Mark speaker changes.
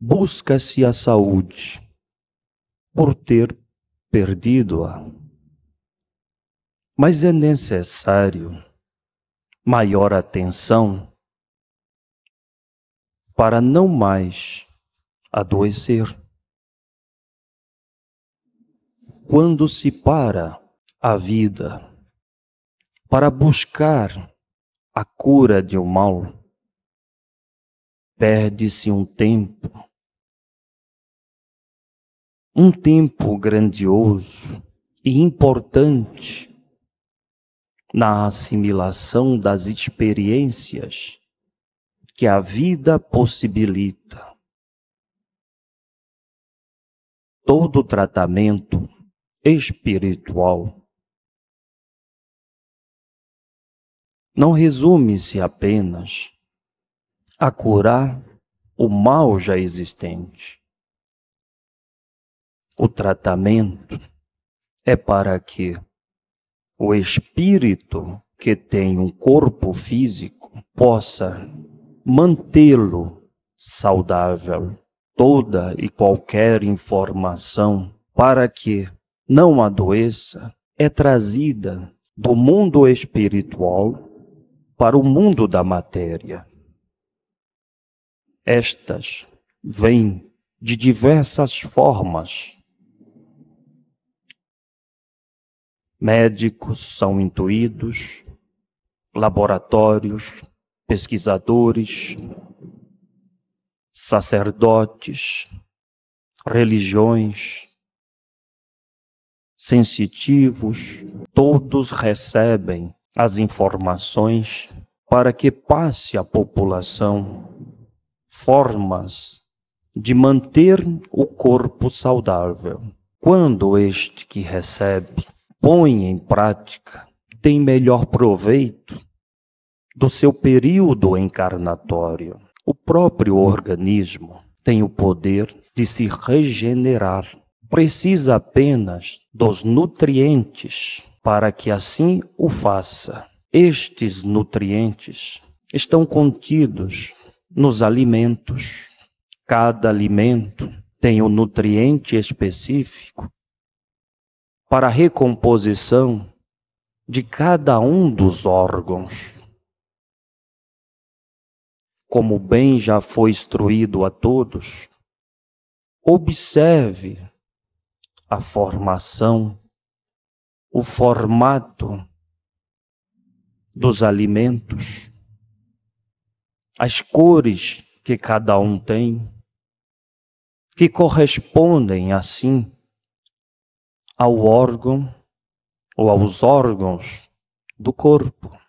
Speaker 1: busca-se a saúde por ter perdido-a. Mas é necessário maior atenção para não mais adoecer. Quando se para a vida para buscar a cura de um mal, perde-se um tempo, um tempo grandioso e importante na assimilação das experiências que a vida possibilita. Todo tratamento espiritual não resume-se apenas a curar o mal já existente. O tratamento é para que o espírito que tem um corpo físico possa mantê-lo saudável. Toda e qualquer informação para que não adoeça é trazida do mundo espiritual para o mundo da matéria. Estas vêm de diversas formas. Médicos são intuídos, laboratórios, pesquisadores, sacerdotes, religiões, sensitivos, todos recebem as informações para que passe a população formas de manter o corpo saudável. Quando este que recebe põe em prática, tem melhor proveito do seu período encarnatório. O próprio organismo tem o poder de se regenerar. Precisa apenas dos nutrientes para que assim o faça. Estes nutrientes estão contidos nos alimentos. Cada alimento tem um nutriente específico para a recomposição de cada um dos órgãos. Como bem já foi instruído a todos, observe a formação, o formato dos alimentos as cores que cada um tem, que correspondem assim ao órgão ou aos órgãos do corpo.